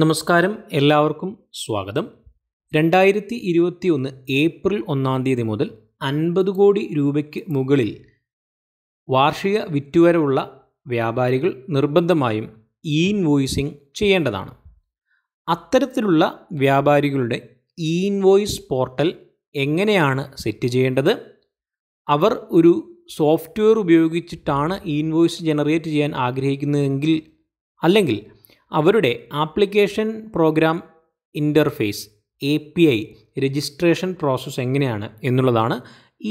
നമസ്കാരം എല്ലാവർക്കും സ്വാഗതം രണ്ടായിരത്തി ഇരുപത്തി ഒന്ന് ഏപ്രിൽ ഒന്നാം തീയതി മുതൽ അൻപത് കോടി രൂപയ്ക്ക് മുകളിൽ വാർഷിക വിറ്റുവരവുള്ള വ്യാപാരികൾ നിർബന്ധമായും ഇ ഇൻവോയിസിംഗ് ചെയ്യേണ്ടതാണ് അത്തരത്തിലുള്ള വ്യാപാരികളുടെ ഇ ഇൻവോയിസ് പോർട്ടൽ എങ്ങനെയാണ് സെറ്റ് ചെയ്യേണ്ടത് അവർ ഒരു സോഫ്റ്റ്വെയർ ഉപയോഗിച്ചിട്ടാണ് ഇൻവോയ്സ് ജനറേറ്റ് ചെയ്യാൻ ആഗ്രഹിക്കുന്നതെങ്കിൽ അല്ലെങ്കിൽ അവരുടെ application program interface A P I registration process എങ്ങനെയാണ് എന്നുള്ളതാണ്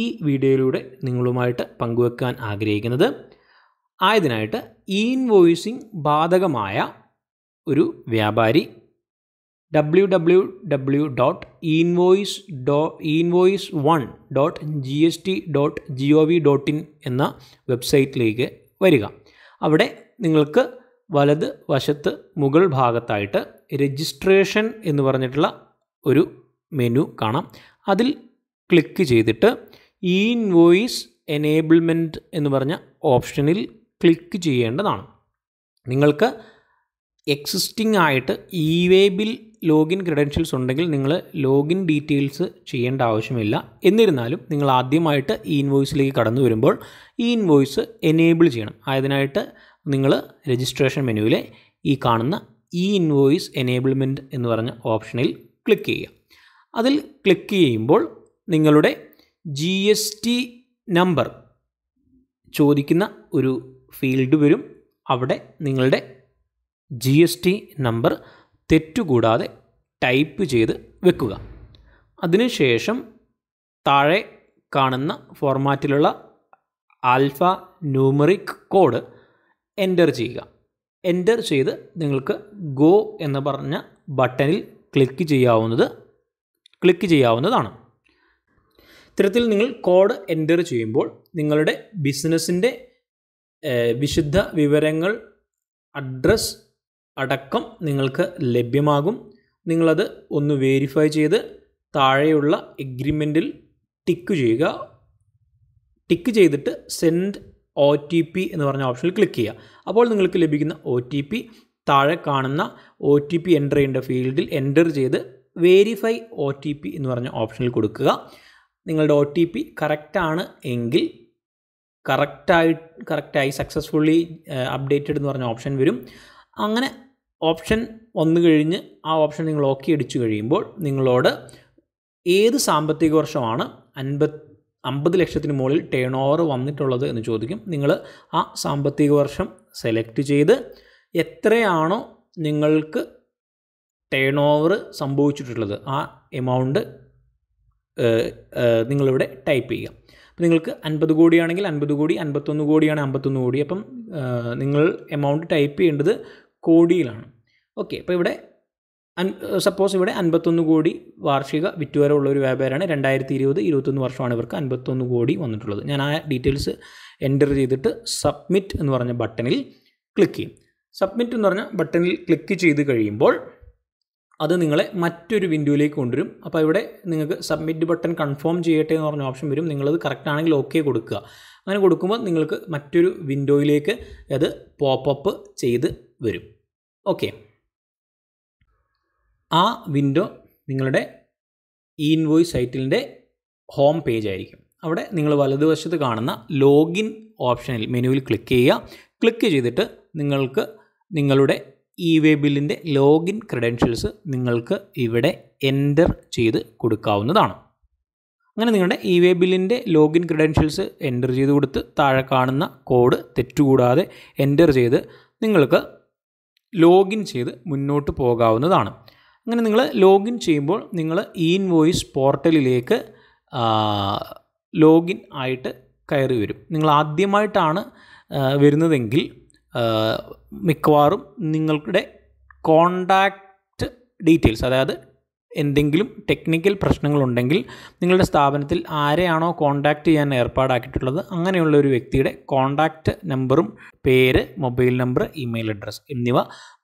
ഈ വീഡിയോയിലൂടെ നിങ്ങളുമായിട്ട് പങ്കുവെക്കാൻ ആഗ്രഹിക്കുന്നത് ആയതിനായിട്ട് ഇൻവോയിസിംഗ് ബാധകമായ ഒരു വ്യാപാരി W W W dot invoice dot invoice one dot G S T dot G O V dot in എന്ന വെബ്സൈറ്റിലേക്ക് വരിക അവിടെ നിങ്ങൾക്ക് വലത് വശത്ത് മുകൾ ഭാഗത്തായിട്ട് രജിസ്ട്രേഷൻ എന്ന് പറഞ്ഞിട്ടുള്ള ഒരു മെനു കാണാം അതിൽ ക്ലിക്ക് ചെയ്തിട്ട് ഈ ഇൻവോയിസ് എനേബിൾമെൻറ്റ് എന്ന് പറഞ്ഞ ഓപ്ഷനിൽ ക്ലിക്ക് ചെയ്യേണ്ടതാണ് നിങ്ങൾക്ക് എക്സിസ്റ്റിംഗ് ആയിട്ട് e way bill login credentials ഉണ്ടെങ്കിൽ നിങ്ങൾ ലോഗിൻ ഡീറ്റെയിൽസ് ചെയ്യേണ്ട ആവശ്യമില്ല എന്നിരുന്നാലും നിങ്ങൾ ആദ്യമായിട്ട് ഈ ഇൻവോയ്സിലേക്ക് കടന്നു വരുമ്പോൾ ഈ ഇൻവോയ്സ് എനേബിൾ ചെയ്യണം അതിനായിട്ട് നിങ്ങൾ രജിസ്ട്രേഷൻ മെനുവിലെ ഈ കാണുന്ന ഇ ഇൻവോയിസ് എനേബിൾമെൻറ്റ് എന്ന് പറഞ്ഞ ഓപ്ഷനിൽ ക്ലിക്ക് ചെയ്യുക അതിൽ ക്ലിക്ക് ചെയ്യുമ്പോൾ നിങ്ങളുടെ ജി എസ് ടി നമ്പർ ചോദിക്കുന്ന ഒരു ഫീൽഡ് വരും അവിടെ നിങ്ങളുടെ ജി എസ് ടി നമ്പർ തെറ്റുകൂടാതെ ടൈപ്പ് ചെയ്ത് വെക്കുക അതിനുശേഷം താഴെ കാണുന്ന ഫോർമാറ്റിലുള്ള ആൽഫ ന്യൂമറിക് കോഡ് എൻ്റർ ചെയ്യുക എൻ്റർ ചെയ്ത് നിങ്ങൾക്ക് ഗോ എന്ന് പറഞ്ഞ ബട്ടണിൽ ക്ലിക്ക് ചെയ്യാവുന്നത് ക്ലിക്ക് ചെയ്യാവുന്നതാണ് ഇത്തരത്തിൽ നിങ്ങൾ കോഡ് എൻ്റർ ചെയ്യുമ്പോൾ നിങ്ങളുടെ ബിസിനസ്സിൻ്റെ വിശുദ്ധ വിവരങ്ങൾ അഡ്രസ് അടക്കം നിങ്ങൾക്ക് ലഭ്യമാകും നിങ്ങളത് ഒന്ന് വേരിഫൈ ചെയ്ത് താഴെയുള്ള എഗ്രിമെൻറ്റിൽ ടിക്ക് ചെയ്യുക ടിക്ക് ചെയ്തിട്ട് സെൻഡ് ഒ ടി പി എന്ന് പറഞ്ഞ ഓപ്ഷനിൽ ക്ലിക്ക് ചെയ്യുക അപ്പോൾ നിങ്ങൾക്ക് ലഭിക്കുന്ന ഒ ടി പി താഴെ കാണുന്ന ഒ ടി പി എൻ്റർ ചെയ്യേണ്ട ഫീൽഡിൽ എൻ്റർ ചെയ്ത് വേരിഫൈ ഒ ടി പി എന്ന് പറഞ്ഞ ഓപ്ഷനിൽ കൊടുക്കുക നിങ്ങളുടെ ഒ ടി പി കറക്റ്റാണ് എങ്കിൽ കറക്റ്റായി കറക്റ്റായി സക്സസ്ഫുള്ളി അപ്ഡേറ്റഡ് എന്ന് പറഞ്ഞ ഓപ്ഷൻ വരും അങ്ങനെ ഓപ്ഷൻ വന്നു കഴിഞ്ഞ് ആ ഓപ്ഷൻ നിങ്ങൾ ഓക്കെ അടിച്ചു കഴിയുമ്പോൾ നിങ്ങളോട് ഏത് സാമ്പത്തിക വർഷമാണ് അൻപത് അമ്പത് ലക്ഷത്തിന് മുകളിൽ ടേൺ ഓവർ വന്നിട്ടുള്ളത് എന്ന് ചോദിക്കും നിങ്ങൾ ആ സാമ്പത്തിക വർഷം സെലക്ട് ചെയ്ത് എത്രയാണോ നിങ്ങൾക്ക് ടേൺ ഓവർ സംഭവിച്ചിട്ടുള്ളത് ആ എമൗണ്ട് നിങ്ങളിവിടെ ടൈപ്പ് ചെയ്യുക അപ്പോൾ നിങ്ങൾക്ക് അൻപത് കോടിയാണെങ്കിൽ അൻപത് കോടി അൻപത്തൊന്ന് കോടിയാണ് അമ്പത്തൊന്ന് കോടി അപ്പം നിങ്ങൾ എമൗണ്ട് ടൈപ്പ് ചെയ്യേണ്ടത് കോടിയിലാണ് ഓക്കെ അപ്പോൾ ഇവിടെ സപ്പോസ് ഇവിടെ അൻപത്തൊന്ന് കോടി വാർഷിക വിറ്റുവരവുള്ള ഒരു വ്യാപാരമാണ് രണ്ടായിരത്തി ഇരുപത് ഇരുപത്തൊന്ന് വർഷമാണ് ഇവർക്ക് അൻപത്തൊന്ന് കോടി വന്നിട്ടുള്ളത് ഞാൻ ആ ഡീറ്റെയിൽസ് എൻ്റർ ചെയ്തിട്ട് സബ്മിറ്റ് എന്ന് പറഞ്ഞ ബട്ടണിൽ ക്ലിക്ക് ചെയ്യും സബ്മിറ്റ് എന്ന് പറഞ്ഞ ബട്ടണിൽ ക്ലിക്ക് ചെയ്ത് കഴിയുമ്പോൾ അത് നിങ്ങളെ മറ്റൊരു വിൻഡോയിലേക്ക് കൊണ്ടുവരും അപ്പോൾ ഇവിടെ നിങ്ങൾക്ക് സബ്മിറ്റ് ബട്ടൺ കൺഫേം ചെയ്യട്ടെ എന്ന് പറഞ്ഞ ഓപ്ഷൻ വരും നിങ്ങളത് കറക്റ്റ് ആണെങ്കിൽ ഓക്കെ കൊടുക്കുക അങ്ങനെ കൊടുക്കുമ്പോൾ നിങ്ങൾക്ക് മറ്റൊരു വിൻഡോയിലേക്ക് അത് പോപ്പ് ചെയ്ത് വരും ഓക്കെ ആ വിൻഡോ നിങ്ങളുടെ ഇൻവോയ്സ് സൈറ്റിൻ്റെ ഹോം പേജ് ആയിരിക്കും അവിടെ നിങ്ങൾ വലതുവശത്ത് കാണുന്ന ലോഗിൻ ഓപ്ഷനിൽ മെനുവിൽ ക്ലിക്ക് ചെയ്യുക ക്ലിക്ക് ചെയ്തിട്ട് നിങ്ങൾക്ക് നിങ്ങളുടെ ഇ വേ ബില്ലിൻ്റെ ലോഗിൻ ക്രെഡൻഷ്യൽസ് നിങ്ങൾക്ക് ഇവിടെ എൻ്റർ ചെയ്ത് കൊടുക്കാവുന്നതാണ് അങ്ങനെ നിങ്ങളുടെ ഇ വേ ബില്ലിൻ്റെ ലോഗിൻ ക്രെഡൻഷ്യൽസ് എൻ്റർ ചെയ്ത് കൊടുത്ത് താഴെ കാണുന്ന കോഡ് തെറ്റുകൂടാതെ എൻ്റർ ചെയ്ത് നിങ്ങൾക്ക് ലോഗിൻ ചെയ്ത് മുന്നോട്ട് പോകാവുന്നതാണ് അങ്ങനെ നിങ്ങൾ ലോഗിൻ ചെയ്യുമ്പോൾ നിങ്ങൾ ഇൻവോയിസ് പോർട്ടലിലേക്ക് ലോഗിൻ ആയിട്ട് കയറി വരും നിങ്ങൾ ആദ്യമായിട്ടാണ് വരുന്നതെങ്കിൽ മിക്കവാറും നിങ്ങളുടെ കോണ്ടാക്റ്റ് ഡീറ്റെയിൽസ് അതായത് എന്തെങ്കിലും ടെക്നിക്കൽ പ്രശ്നങ്ങളുണ്ടെങ്കിൽ നിങ്ങളുടെ സ്ഥാപനത്തിൽ ആരെയാണോ കോൺടാക്റ്റ് ചെയ്യാൻ ഏർപ്പാടാക്കിയിട്ടുള്ളത് അങ്ങനെയുള്ള ഒരു വ്യക്തിയുടെ കോൺടാക്റ്റ് നമ്പറും പേര് മൊബൈൽ നമ്പർ ഇമെയിൽ അഡ്രസ്സ് എന്നിവ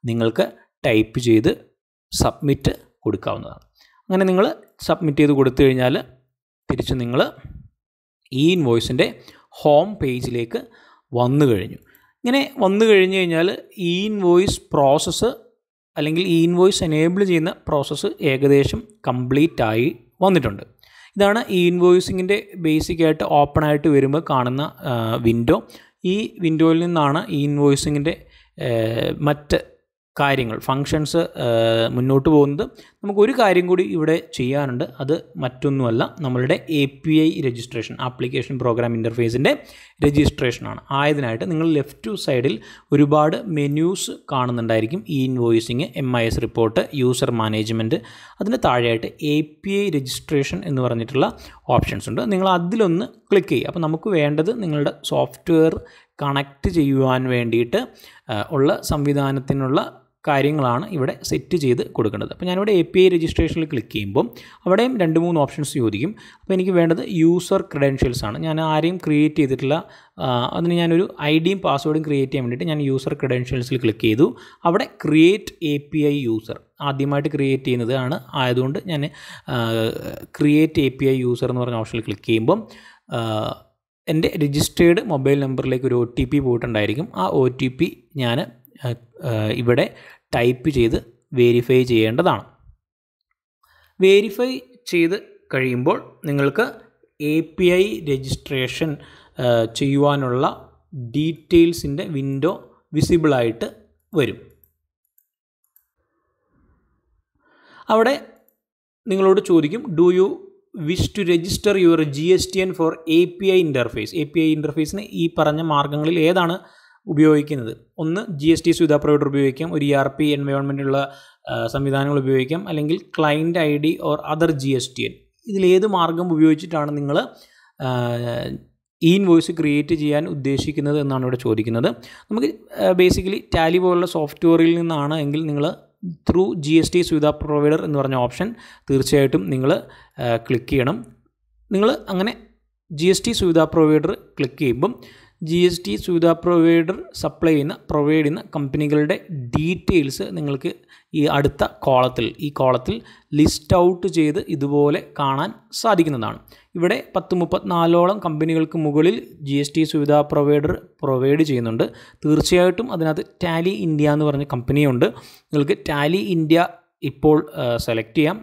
നിങ്ങൾക്ക് ടൈപ്പ് ചെയ്ത് സബ്മിറ്റ് കൊടുക്കാവുന്നതാണ് അങ്ങനെ നിങ്ങൾ സബ്മിറ്റ് ചെയ്ത് കൊടുത്തു കഴിഞ്ഞാൽ തിരിച്ച് നിങ്ങൾ ഈ ഇൻവോയ്സിൻ്റെ ഹോം പേജിലേക്ക് വന്നു കഴിഞ്ഞു ഇങ്ങനെ വന്നു കഴിഞ്ഞു കഴിഞ്ഞാൽ ഈ ഇൻവോയ്സ് പ്രോസസ്സ് അല്ലെങ്കിൽ ഈ ഇൻവോയ്സ് എനേബിൾ ചെയ്യുന്ന പ്രോസസ്സ് ഏകദേശം കംപ്ലീറ്റ് ആയി വന്നിട്ടുണ്ട് ഇതാണ് ഈ ഇൻവോയ്സിങ്ങിൻ്റെ ബേസിക് ആയിട്ട് ഓപ്പൺ ആയിട്ട് വരുമ്പോൾ കാണുന്ന വിൻഡോ ഈ വിൻഡോയിൽ നിന്നാണ് ഈ ഇൻവോയ്സിങ്ങിൻ്റെ മറ്റ് കാര്യങ്ങൾ ഫങ്ഷൻസ് മുന്നോട്ട് പോകുന്നത് നമുക്കൊരു കാര്യം കൂടി ഇവിടെ ചെയ്യാനുണ്ട് അത് മറ്റൊന്നുമല്ല നമ്മളുടെ A P I registration application program ഇൻ്റർഫേസിൻ്റെ രജിസ്ട്രേഷനാണ് ആയതിനായിട്ട് നിങ്ങൾ ലെഫ്റ്റ് ടു സൈഡിൽ ഒരുപാട് മെന്യൂസ് കാണുന്നുണ്ടായിരിക്കും e invoicing M I S report user management അതിന് താഴെയായിട്ട് എ പി ഐ രജിസ്ട്രേഷൻ എന്ന് പറഞ്ഞിട്ടുള്ള ഓപ്ഷൻസ് ഉണ്ട് നിങ്ങൾ അതിലൊന്ന് ക്ലിക്ക് ചെയ്യുക അപ്പോൾ നമുക്ക് വേണ്ടത് നിങ്ങളുടെ സോഫ്റ്റ്വെയർ കണക്റ്റ് ചെയ്യുവാൻ വേണ്ടിയിട്ട് ഉള്ള സംവിധാനത്തിനുള്ള കാര്യങ്ങളാണ് ഇവിടെ സെറ്റ് ചെയ്ത് കൊടുക്കേണ്ടത് അപ്പോൾ ഞാനിവിടെ എ പി ഐ രജിസ്ട്രേഷനിൽ ക്ലിക്ക് ചെയ്യുമ്പോൾ അവിടെയും രണ്ട് മൂന്ന് ഓപ്ഷൻസ് ചോദിക്കും അപ്പോൾ എനിക്ക് വേണ്ടത് യൂസർ ക്രെഡൻഷ്യൽസ് ആണ് ഞാൻ ആരെയും ക്രിയേറ്റ് ചെയ്തിട്ടില്ല അതിന് ഞാനൊരു ഐ ഡിയും പാസ്വേഡും ക്രിയേറ്റ് ചെയ്യാൻ വേണ്ടിയിട്ട് ഞാൻ യൂസർ ക്രെഡൻഷ്യൽസിൽ ക്ലിക്ക് ചെയ്തു അവിടെ create A P I user ആദ്യമായിട്ട് ക്രിയേറ്റ് ചെയ്യുന്നത് ആണ് ആയതുകൊണ്ട് ഞാൻ create A P I user എന്ന് പറഞ്ഞ ഓപ്ഷനിൽ ക്ലിക്ക് ചെയ്യുമ്പം എൻ്റെ രജിസ്റ്റേർഡ് മൊബൈൽ നമ്പറിലേക്ക് ഒരു ഒ ടി പി പോയിട്ടുണ്ടായിരിക്കും ആ ഒ ടി പി ഞാൻ ഇവിടെ ടൈപ്പ് ചെയ്ത് വേരിഫൈ ചെയ്യേണ്ടതാണ് വേരിഫൈ ചെയ്ത് കഴിയുമ്പോൾ നിങ്ങൾക്ക് എ പി ഐ രജിസ്ട്രേഷൻ ചെയ്യുവാനുള്ള ഡീറ്റെയിൽസിൻ്റെ വിൻഡോ വിസിബിളായിട്ട് വരും അവിടെ നിങ്ങളോട് ചോദിക്കും do you wish to register your G S T N for A P I interface A P I ഇൻ്റർഫേസിന് ഈ പറഞ്ഞ മാർഗ്ഗങ്ങളിൽ ഏതാണ് ഉപയോഗിക്കുന്നത് ഒന്ന് G S T Suvidha provider ഉപയോഗിക്കാം ഒരു ഇ ആർ പി എൻവയോൺമെൻറ്റുള്ള സംവിധാനങ്ങൾ ഉപയോഗിക്കാം അല്ലെങ്കിൽ client I D or other G S T N ഇതിലേത് മാർഗം ഉപയോഗിച്ചിട്ടാണ് നിങ്ങൾ ഈ ഇൻവോയ്സ് ക്രിയേറ്റ് ചെയ്യാൻ ഉദ്ദേശിക്കുന്നത് എന്നാണ് ഇവിടെ ചോദിക്കുന്നത് നമുക്ക് ബേസിക്കലി ടാലി പോലുള്ള സോഫ്റ്റ്വെയറിൽ നിന്നാണ് എങ്കിൽ നിങ്ങൾ through G S T Suvidha provider എന്ന് പറഞ്ഞ ഓപ്ഷൻ തീർച്ചയായിട്ടും നിങ്ങൾ ക്ലിക്ക് ചെയ്യണം നിങ്ങൾ അങ്ങനെ G S T Suvidha provider click ചെയ്യുമ്പം G S T Suvidha provider supply ചെയ്യുന്ന പ്രൊവൈഡ് ചെയ്യുന്ന കമ്പനികളുടെ ഡീറ്റെയിൽസ് നിങ്ങൾക്ക് ഈ അടുത്ത കോളത്തിൽ ഈ കോളത്തിൽ ലിസ്റ്റ് ഔട്ട് ചെയ്ത് ഇതുപോലെ കാണാൻ സാധിക്കുന്നതാണ് ഇവിടെ പത്ത് മുപ്പത്തിനാലോളം കമ്പനികൾക്ക് മുകളിൽ G S T Suvidha provider provide ചെയ്യുന്നുണ്ട് തീർച്ചയായിട്ടും അതിനകത്ത് ടാലി ഇന്ത്യ എന്ന് പറഞ്ഞ കമ്പനിയുണ്ട് നിങ്ങൾക്ക് ടാലി ഇന്ത്യ ഇപ്പോൾ സെലക്ട് ചെയ്യാം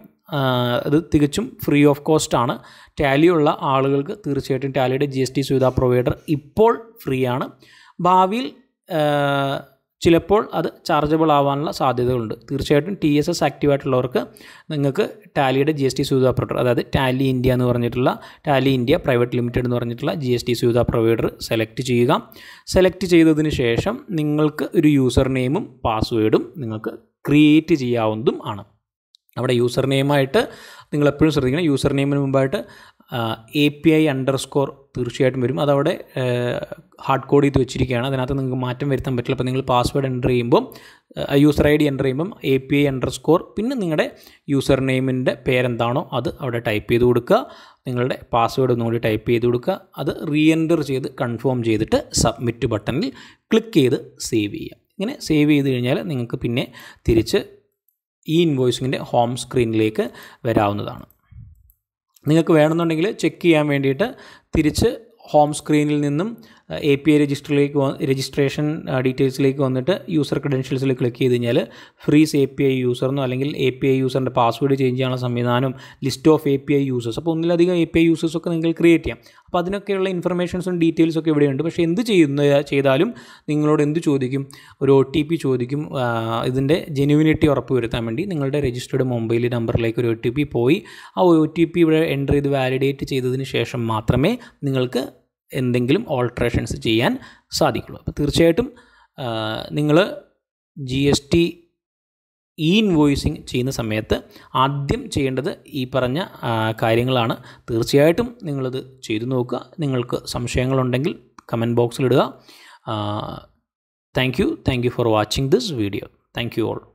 അത് തികച്ചും ഫ്രീ ഓഫ് കോസ്റ്റ് ആണ് ടാലിയുള്ള ആളുകൾക്ക് തീർച്ചയായിട്ടും ടാലിയുടെ G S T Suvidha provider ഇപ്പോൾ ഫ്രീ ആണ് ഭാവിയിൽ ചിലപ്പോൾ അത് ചാർജബിൾ ആവാനുള്ള സാധ്യതകളുണ്ട് തീർച്ചയായിട്ടും ടി എസ് എസ് ആക്റ്റീവായിട്ടുള്ളവർക്ക് നിങ്ങൾക്ക് ടാലിയുടെ G S T Suvidha provider അതായത് ടാലി ഇന്ത്യ എന്ന് പറഞ്ഞിട്ടുള്ള ടാലി ഇന്ത്യ പ്രൈവറ്റ് ലിമിറ്റഡ് എന്ന് പറഞ്ഞിട്ടുള്ള G S T Suvidha provider select ചെയ്യുക സെലക്ട് ചെയ്തതിന് ശേഷം നിങ്ങൾക്ക് ഒരു യൂസർ നെയിമും പാസ്വേഡും നിങ്ങൾക്ക് ക്രിയേറ്റ് ചെയ്യാവുന്നതും ആണ് അവിടെ യൂസർ നെയിമായിട്ട് നിങ്ങൾ എപ്പോഴും ശ്രദ്ധിക്കണം യൂസർ നെയിമിന് മുമ്പായിട്ട് A P I underscore തീർച്ചയായിട്ടും വരും അതവിടെ ഹാർഡ് കോഡ് ചെയ്ത് വെച്ചിരിക്കുകയാണ് അതിനകത്ത് നിങ്ങൾക്ക് മാറ്റം വരുത്താൻ പറ്റില്ല അപ്പോൾ നിങ്ങൾ പാസ്വേഡ് എൻ്റർ ചെയ്യുമ്പം യൂസർ ഐ ഡി എൻ്റർ ചെയ്യുമ്പം A P I underscore പിന്നെ നിങ്ങളുടെ യൂസർ നെയിമിൻ്റെ പേരെന്താണോ അത് അവിടെ ടൈപ്പ് ചെയ്ത് കൊടുക്കുക നിങ്ങളുടെ പാസ്വേഡ് ഒന്നുകൂടി ടൈപ്പ് ചെയ്ത് കൊടുക്കുക അത് റീ ചെയ്ത് കൺഫേം ചെയ്തിട്ട് സബ്മിറ്റ് ബട്ടണിൽ ക്ലിക്ക് ചെയ്ത് സേവ് ചെയ്യുക ഇങ്ങനെ സേവ് ചെയ്ത് കഴിഞ്ഞാൽ നിങ്ങൾക്ക് പിന്നെ തിരിച്ച് ഈ ഇൻവോയ്സിങ്ങിൻ്റെ ഹോം സ്ക്രീനിലേക്ക് വരാവുന്നതാണ് നിങ്ങൾക്ക് വേണമെന്നുണ്ടെങ്കിൽ ചെക്ക് ചെയ്യാൻ വേണ്ടിയിട്ട് തിരിച്ച് ഹോം സ്ക്രീനിൽ നിന്നും എ പി ഐ രജിസ്റ്ററിലേക്ക് രജിസ്ട്രേഷൻ ഡീറ്റെയിൽസിലേക്ക് വന്നിട്ട് യൂസർ ക്രെഡൻഷ്യൽസിൽ ക്ലിക്ക് ചെയ്ത് കഴിഞ്ഞാൽ ഫ്രീസ് എ പി ഐ യൂസറിനോ അല്ലെങ്കിൽ എ പി ഐ യൂസറിൻ്റെ പാസ്വേഡ് ചേഞ്ച് ചെയ്യാനുള്ള സംവിധാനം list of A P I users അപ്പോൾ ഒന്നിലധികം എ പി ഐ യൂസേഴ്സ് ഒക്കെ ക്രിയേറ്റ് ചെയ്യാം അപ്പോൾ അതിനൊക്കെയുള്ള ഇൻഫർമേഷൻസും ഡീറ്റെയിൽസൊക്കെ ഒക്കെ ഇവിടെയുണ്ട് പക്ഷേ എന്ത് ചെയ്യുന്ന ചെയ്താലും നിങ്ങളോട് എന്ത് ചോദിക്കും ഒരു ഒ ടി പി ചോദിക്കും ഇതിൻ്റെ ജെനുവിനിറ്റി ഉറപ്പുവരുത്താൻ വേണ്ടി നിങ്ങളുടെ രജിസ്റ്റേർഡ് മൊബൈൽ നമ്പറിലേക്ക് ഒരു ഒ ടി പി പോയി ആ ഒ ടി പി ഇവിടെ എൻ്റർ ചെയ്ത് വാലിഡേറ്റ് ചെയ്തതിന് ശേഷം മാത്രമേ നിങ്ങൾക്ക് എന്തെങ്കിലും ഓൾട്രേഷൻസ് ചെയ്യാൻ സാധിക്കുള്ളൂ അപ്പോൾ തീർച്ചയായിട്ടും നിങ്ങൾ G S T e invoicing ചെയ്യുന്ന സമയത്ത് ആദ്യം ചെയ്യേണ്ടത് ഈ പറഞ്ഞ കാര്യങ്ങളാണ് തീർച്ചയായിട്ടും നിങ്ങളത് ചെയ്തു നോക്കുക നിങ്ങൾക്ക് സംശയങ്ങളുണ്ടെങ്കിൽ കമൻറ്റ് ബോക്സിലിടുക thank you thank you for watching this video thank you all